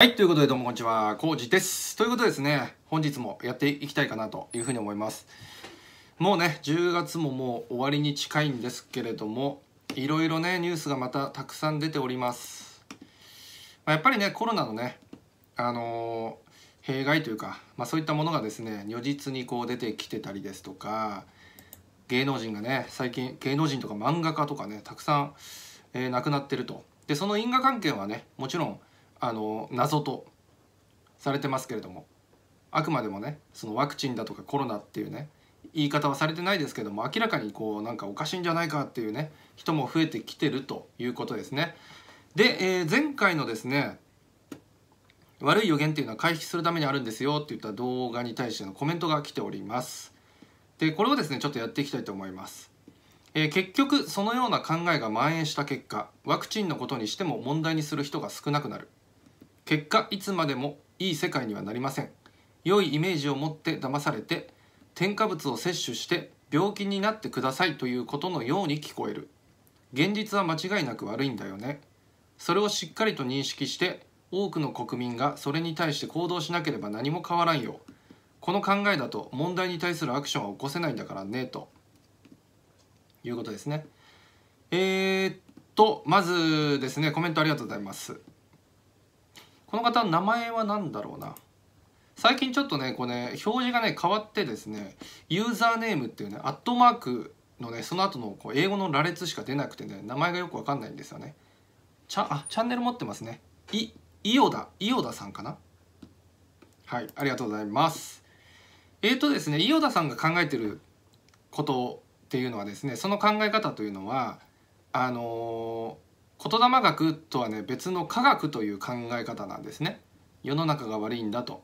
はい、ということでどうもこんにちは、コウジです。ということですね、本日もやっていきたいかなというふうに思います。もうね、10月ももう終わりに近いんですけれども、いろいろね、ニュースがまたたくさん出ております。まあ、やっぱりね、コロナのね、あのー、弊害というか、まあ、そういったものがですね、如実にこう出てきてたりですとか、芸能人がね、最近、芸能人とか漫画家とかね、たくさん、えー、亡くなってると。で、その因果関係はね、もちろん、あの謎とされてますけれどもあくまでもねそのワクチンだとかコロナっていうね言い方はされてないですけども明らかにこうなんかおかしいんじゃないかっていうね人も増えてきてるということですね。で、えー、前回のですね悪い予言っていうのは回避するためにあるんですよって言った動画に対してのコメントが来ております。でこれをですねちょっとやっていきたいと思います。えー、結局そのような考えが蔓延した結果ワクチンのことにしても問題にする人が少なくなる結果いつまでもいい世界にはなりません良いイメージを持って騙されて添加物を摂取して病気になってくださいということのように聞こえる現実は間違いなく悪いんだよねそれをしっかりと認識して多くの国民がそれに対して行動しなければ何も変わらんよこの考えだと問題に対するアクションは起こせないんだからねということですねえー、っとまずですねコメントありがとうございますこの方の名前は何だろうな最近ちょっとねこれ、ね表示がね変わってですねユーザーネームっていうねアットマークのねその後のこう英語の羅列しか出なくてね名前がよくわかんないんですよねちゃあチャンネル持ってますねいイオダイオダさんかなはいありがとうございますえっ、ー、とですね伊予田さんが考えてることっていうのはですねその考え方というのはあのー言霊学とはね別の科学という考え方なんですね世の中が悪いんだと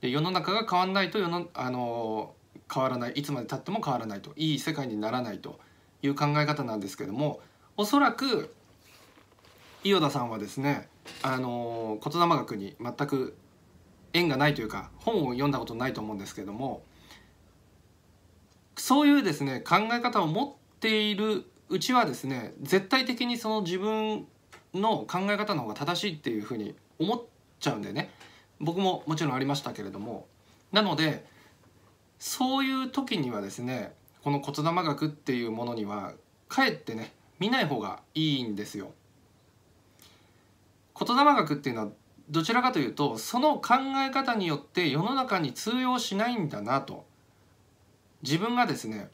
で世の中が変わんないと世の、あの変わらないいつまでたっても変わらないといい世界にならないという考え方なんですけどもおそらく伊予田さんはですね、あの言霊学に全く縁がないというか本を読んだことないと思うんですけどもそういうですね考え方を持っているうちはですね絶対的にその自分の考え方の方が正しいっていうふうに思っちゃうんでね僕ももちろんありましたけれどもなのでそういう時にはですねこの骨玉学っていうものにはかえってね見ない方がいいんですよ。言霊学っていうのはどちらかというとその考え方によって世の中に通用しないんだなと自分がですね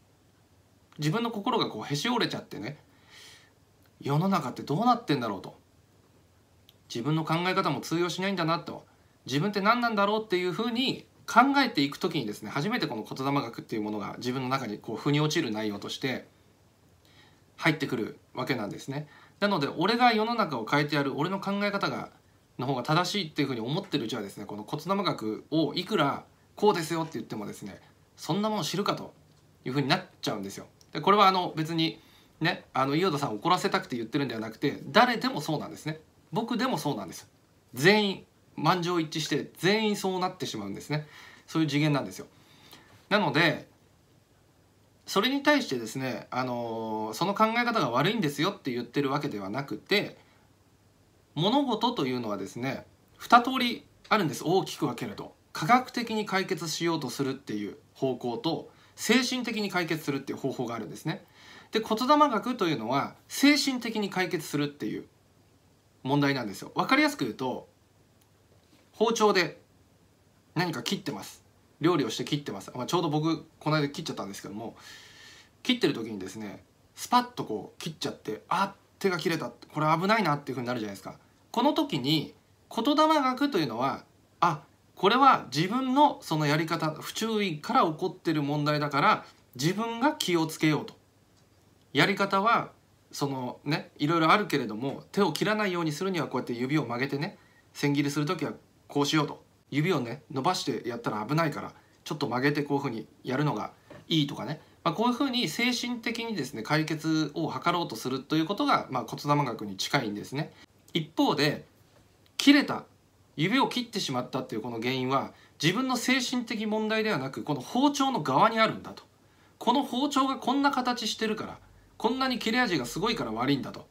自分の心がこうへし折れちゃってね世の中ってどうなってんだろうと自分の考え方も通用しないんだなと自分って何なんだろうっていうふうに考えていく時にですね初めてこの言霊学っていうものが自分の中にこう腑に落ちる内容として入ってくるわけなんですね。なので俺が世の中を変えてやる俺の考え方がの方が正しいっていうふうに思ってるうちはですねこの骨霊学をいくらこうですよって言ってもですねそんなもん知るかというふうになっちゃうんですよ。これはあの別にねあの伊田さん怒らせたくて言ってるんではなくて誰でもそうなんですね僕でもそうなんです全員満場一致して全員そうなってしまうんですねそういう次元なんですよなのでそれに対してですね、あのー、その考え方が悪いんですよって言ってるわけではなくて物事というのはですね2通りあるんです大きく分けると科学的に解決しようとするっていう方向と精神的に解決するっていう方法があるんですね。で言霊学というのは精神的に解決するっていう問題なんですよ。分かりやすく言うと包丁で何か切ってます料理をして切ってます、まあ、ちょうど僕この間切っちゃったんですけども切ってる時にですねスパッとこう切っちゃってあ手が切れたこれ危ないなっていうふうになるじゃないですかこの時に言霊学というのはあこれは自分のそのやり方不注意から起こってる問題だから自分が気をつけようとやり方はそのねいろいろあるけれども手を切らないようにするにはこうやって指を曲げてね千切りする時はこうしようと指をね伸ばしてやったら危ないからちょっと曲げてこういうふうにやるのがいいとかね、まあ、こういうふうに精神的にですね解決を図ろうとするということが、まあ、骨玉学に近いんですね。一方で切れた指を切ってしまったっていうこの原因は自分の精神的問題ではなくこの包丁の側にあるんだとこの包丁がこんな形してるからこんなに切れ味がすごいから悪いんだと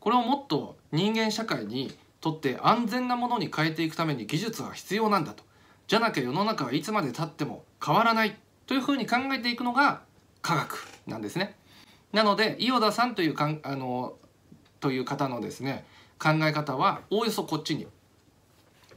これをもっと人間社会にとって安全なものに変えていくために技術は必要なんだとじゃなきゃ世の中はいつまでたっても変わらないというふうに考えていくのが科学なんですね。なので伊予田さんというかんあのという方のですね考え方はおおよそこっちに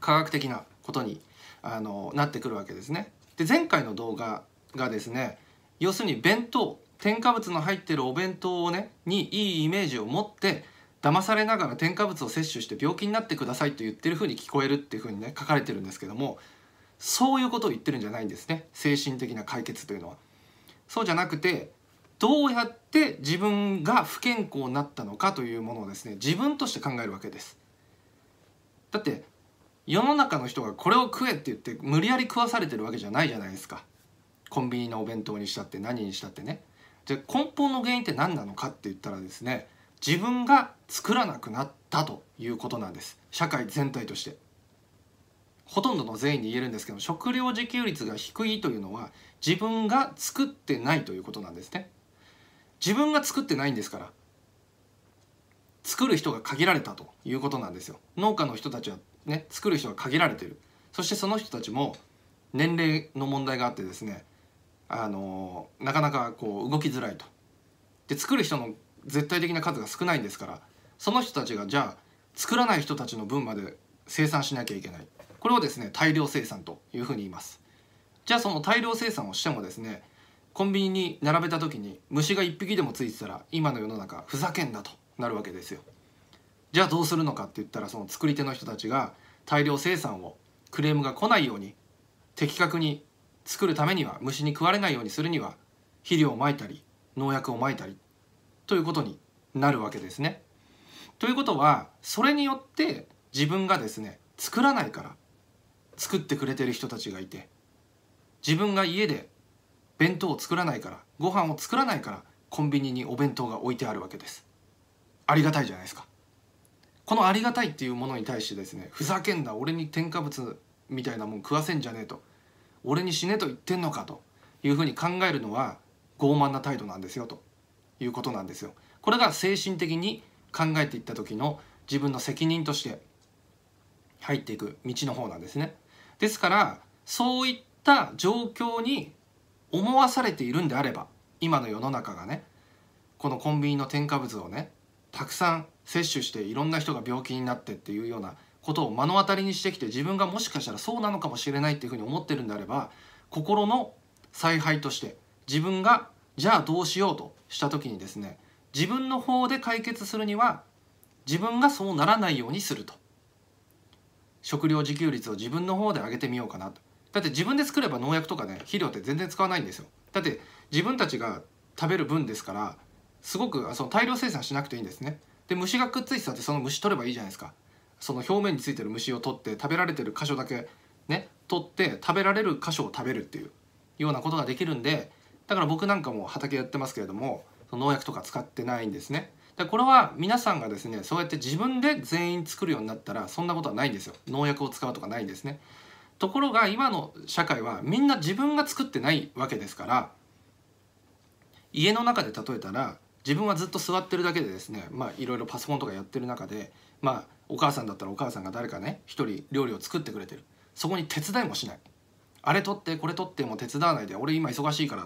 科学的なことにあのなってくるわけですね。で前回の動画がですね要するに弁当添加物の入ってるお弁当をねにいいイメージを持って騙されながら添加物を摂取して病気になってくださいと言ってる風に聞こえるっていう風にね書かれてるんですけどもそういうことを言ってるんじゃないんですね精神的な解決というのは。そうじゃなくてどうやって自分が不健康になったのかというものをですね自分として考えるわけです。だって世の中の人がこれを食えって言って無理やり食わされてるわけじゃないじゃないですかコンビニのお弁当にしたって何にしたってねじゃ根本の原因って何なのかって言ったらですね自分が作らなくなったということなんです社会全体としてほとんどの全員に言えるんですけど食料自給率が低いというのは自分が作ってないということなんですね自分が作ってないんですから作る人が限られたということなんですよ農家の人たちはね、作る人が限られてるそしてその人たちも年齢の問題があってですねあのなかなかこう動きづらいとで作る人の絶対的な数が少ないんですからその人たちがじゃあ作らない人たちの分まで生産しなきゃいけないこれをですね大量生産というふうに言いますじゃあその大量生産をしてもですねコンビニに並べた時に虫が1匹でもついてたら今の世の中ふざけんなとなるわけですよじゃあどうするのかって言ったらその作り手の人たちが大量生産をクレームが来ないように的確に作るためには虫に食われないようにするには肥料をまいたり農薬をまいたりということになるわけですね。ということはそれによって自分がですね作らないから作ってくれてる人たちがいて自分が家で弁当を作らないからご飯を作らないからコンビニにお弁当が置いてあるわけです。ありがたいじゃないですか。このありがたいっていうものに対してですねふざけんな俺に添加物みたいなもん食わせんじゃねえと俺に死ねと言ってんのかというふうに考えるのは傲慢な態度なんですよということなんですよ。これが精神的に考えていった時の自分の責任として入っていく道の方なんですね。ですからそういった状況に思わされているんであれば今の世の中がねこのコンビニの添加物をねたくさん摂取していろんな人が病気になってっていうようなことを目の当たりにしてきて自分がもしかしたらそうなのかもしれないっていうふうに思ってるんであれば心の采配として自分がじゃあどうしようとした時にですね自分の方で解決するには自分がそうならないようにすると食料自給率を自分の方で上げてみようかなとだって自分で作れば農薬とかね肥料って全然使わないんですよだって自分たちが食べる分ですからすごくその大量生産しなくていいんですねで虫がくっついてたってその虫取ればいいじゃないですかその表面についてる虫を取って食べられてる箇所だけね取って食べられる箇所を食べるっていうようなことができるんでだから僕なんかも畑やってますけれども農薬とか使ってないんですねでこれは皆さんがですねそうやって自分で全員作るようになったらそんなことはないんですよ農薬を使うとかないんですねところが今の社会はみんな自分が作ってないわけですから家の中で例えたら自分はずっと座ってるだけでですねまあいろいろパソコンとかやってる中でまあお母さんだったらお母さんが誰かね一人料理を作ってくれてるそこに手伝いもしないあれ取ってこれ取っても手伝わないで俺今忙しいからっ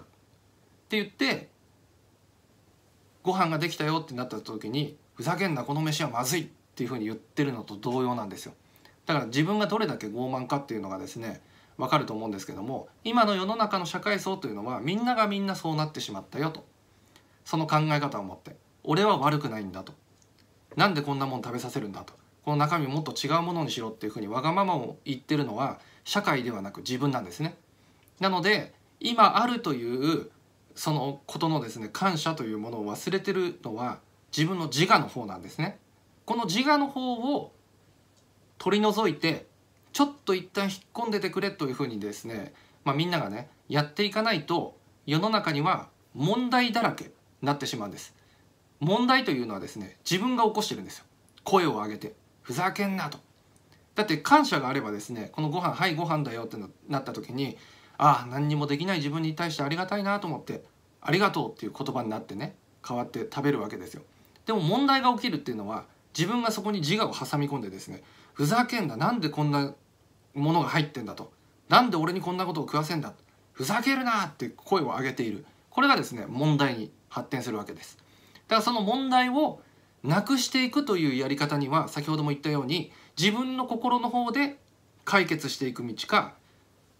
て言ってご飯ができたよってなった時にふざけんなこの飯はまずいっていうふうに言ってるのと同様なんですよだから自分がどれだけ傲慢かっていうのがですねわかると思うんですけども今の世の中の社会層というのはみんながみんなそうなってしまったよと。その考え方を持って俺は悪くないんだとなんでこんなもん食べさせるんだとこの中身もっと違うものにしろっていうふうにわがままを言ってるのは社会ではなく自分なんですね。なので今あるというそのことのですね感謝というものを忘れてるのは自分の自我の方なんですね。この自我の方を取り除いてちょっと一旦引っ込んでてくれというふうにですね、まあ、みんながねやっていかないと世の中には問題だらけなってしまうんです問題というのはですね自分が起こしてるんですよ声を上げてふざけんなとだって感謝があればですねこのご飯はいご飯だよってなった時にああ何にもできない自分に対してありがたいなと思ってありがとうっていう言葉になってね変わって食べるわけですよでも問題が起きるっていうのは自分がそこに自我を挟み込んでですねふざけんななんでこんなものが入ってんだとなんで俺にこんなことを食わせんだふざけるなって声を上げているこれがですね問題に発展するわけですだからその問題をなくしていくというやり方には先ほども言ったように自分の心の方で解決していく道か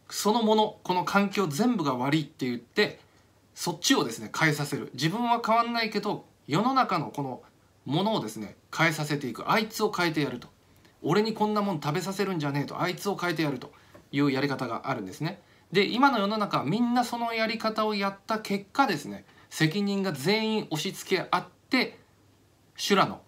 そのものこの環境全部が悪いって言ってそっちをですね変えさせる自分は変わんないけど世の中のこのものをですね変えさせていくあいつを変えてやると俺にこんなもん食べさせるんじゃねえとあいつを変えてやるというやり方があるんですねで今の世の中みんなそのやり方をやった結果ですね責任が全員押し付け合って修羅の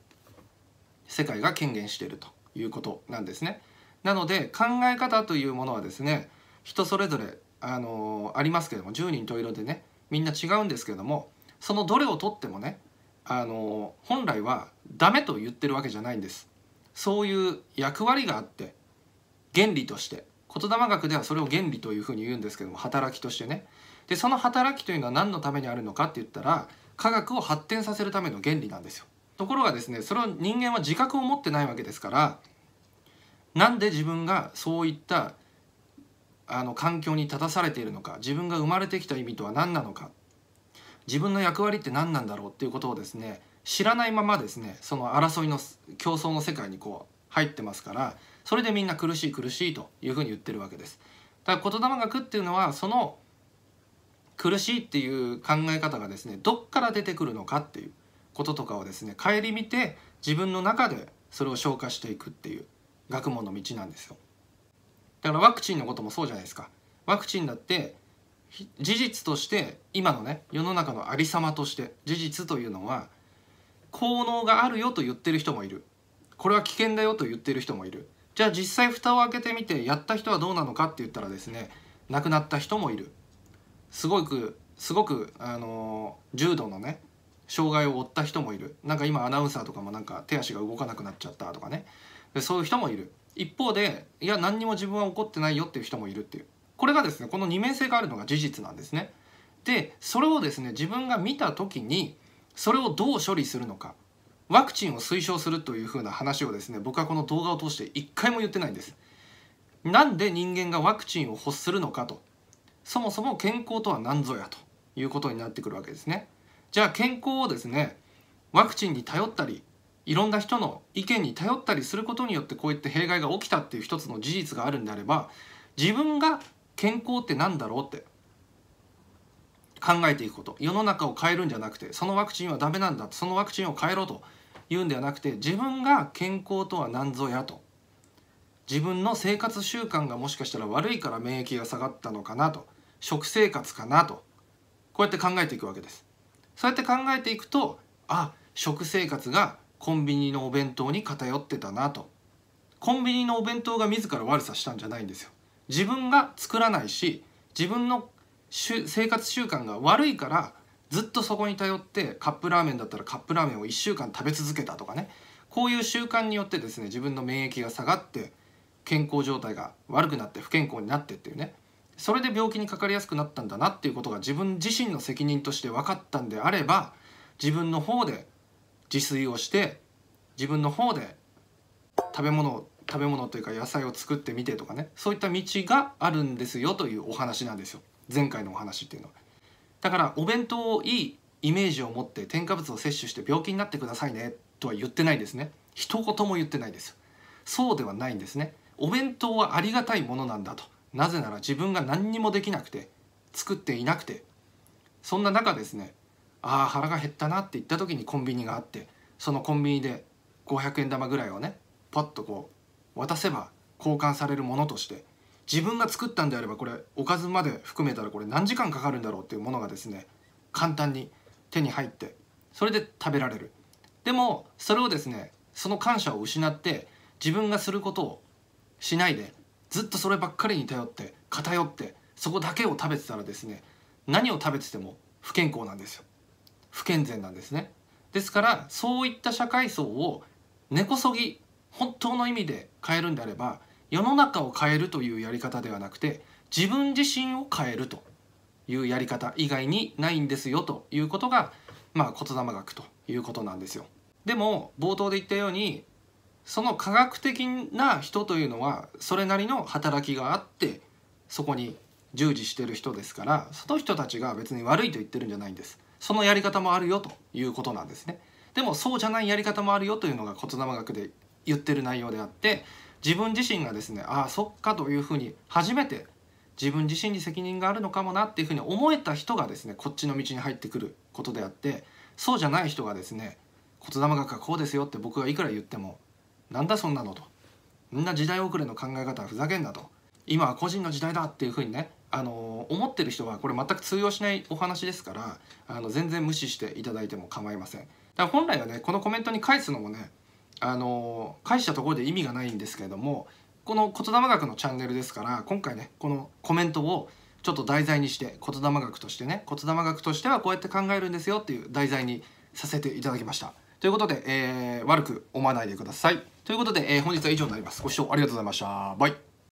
世界が権限しているということなんですね。なので考え方というものはですね人それぞれ、あのー、ありますけども10人十色でねみんな違うんですけどもそのどれをとってもね、あのー、本来はダメと言ってるわけじゃないんです。そういう役割があって原理として言霊学ではそれを原理というふうに言うんですけども働きとしてねでその働きというのは何のためにあるのかって言ったら科学を発展させるための原理なんですよところがですねそれを人間は自覚を持ってないわけですからなんで自分がそういったあの環境に立たされているのか自分が生まれてきた意味とは何なのか自分の役割って何なんだろうっていうことをですね知らないままですねその争いの競争の世界にこう入ってますからそれでみんな苦しい苦しいというふうに言ってるわけですだから言霊学っていうのはその苦しいっていう考え方がですねどっから出てくるのかっていうこととかをですね顧みて自分の中でそれを消化していくっていう学問の道なんですよだからワクチンのこともそうじゃないですかワクチンだって事実として今のね世の中のありさまとして事実というのは効能があるよと言ってる人もいるこれは危険だよと言ってる人もいるじゃあ実際蓋を開けてみてやった人はどうなのかって言ったらですね亡くなった人もいるすごくすごく、あのー、重度のね障害を負った人もいるなんか今アナウンサーとかもなんか手足が動かなくなっちゃったとかねでそういう人もいる一方でいや何にも自分は怒ってないよっていう人もいるっていうこれがですねこの二面性があるのが事実なんですねでそれをですね自分が見た時にそれをどう処理するのかワクチンを推奨するというふうな話をですね僕はこの動画を通して一回も言ってないんですなんで人間がワクチンを欲するのかとそもそも健康とは何ぞやということになってくるわけですねじゃあ健康をですねワクチンに頼ったりいろんな人の意見に頼ったりすることによってこういった弊害が起きたっていう一つの事実があるんであれば自分が健康って何だろうって考えていくこと世の中を変えるんじゃなくてそのワクチンはダメなんだそのワクチンを変えろと言うんではなくて自分が健康とは何ぞやと自分の生活習慣がもしかしたら悪いから免疫が下がったのかなと食生活かなとこうやって考えていくわけですそうやって考えていくとあ食生活がコンビニのお弁当に偏ってたなとコンビニのお弁当が自ら悪さしたんじゃないんですよ自分が作らないし自分の生活習慣が悪いからずっとそこに頼ってカップラーメンだったらカップラーメンを1週間食べ続けたとかねこういう習慣によってですね自分の免疫が下がって健康状態が悪くなって不健康になってっていうねそれで病気にかかりやすくなったんだなっていうことが自分自身の責任として分かったんであれば自分の方で自炊をして自分の方で食べ物を食べ物というか野菜を作ってみてとかねそういった道があるんですよというお話なんですよ前回のお話っていうのは。だからお弁当をいいイメージを持って添加物を摂取して病気になってくださいねとは言ってないですね一言も言ってないですそうではないんですねお弁当はありがたいものなんだとなぜなら自分が何にもできなくて作っていなくてそんな中ですねああ腹が減ったなって言った時にコンビニがあってそのコンビニで500円玉ぐらいをねパッとこう渡せば交換されるものとして自分が作ったんであればこれおかずまで含めたらこれ何時間かかるんだろうっていうものがですね簡単に手に入ってそれで食べられるでもそれをですねその感謝を失って自分がすることをしないでずっとそればっかりに頼って偏ってそこだけを食べてたらですね何を食べてても不健康なんですよ不健全なんですねですからそういった社会層を根こそぎ本当の意味で変えるんであれば世の中を変えるというやり方ではなくて自分自身を変えるというやり方以外にないんですよということが、まあ、言霊学ということなんですよ。でも冒頭で言ったようにその科学的な人というのはそれなりの働きがあってそこに従事している人ですからその人たちが別に悪いと言ってるんじゃないんです。そのやり方もあるよということなんですね。でもそうじゃないやり方もあるよというのが骨生学で言ってる内容であって自分自身がですねああそっかというふうに初めて自分自身に責任があるのかもなっていうふうに思えた人がですねこっちの道に入ってくることであってそうじゃない人がですね言霊学はこうですよって僕がいくら言ってもなんだそんなのとみんな時代遅れの考え方はふざけんなと今は個人の時代だっていうふうにねあの思ってる人はこれ全く通用しないお話ですからあの全然無視していただいても構いませんだから本来はねこのコメントに返すのもねあの返したところで意味がないんですけれどもこの言霊学のチャンネルですから今回ねこのコメントをちょっと題材にして言霊学としてね言霊学としてはこうやって考えるんですよっていう題材にさせていただきました。ということで、えー、悪く思わないでください。ということで、えー、本日は以上になります。ご視聴ありがとうございました。バイ。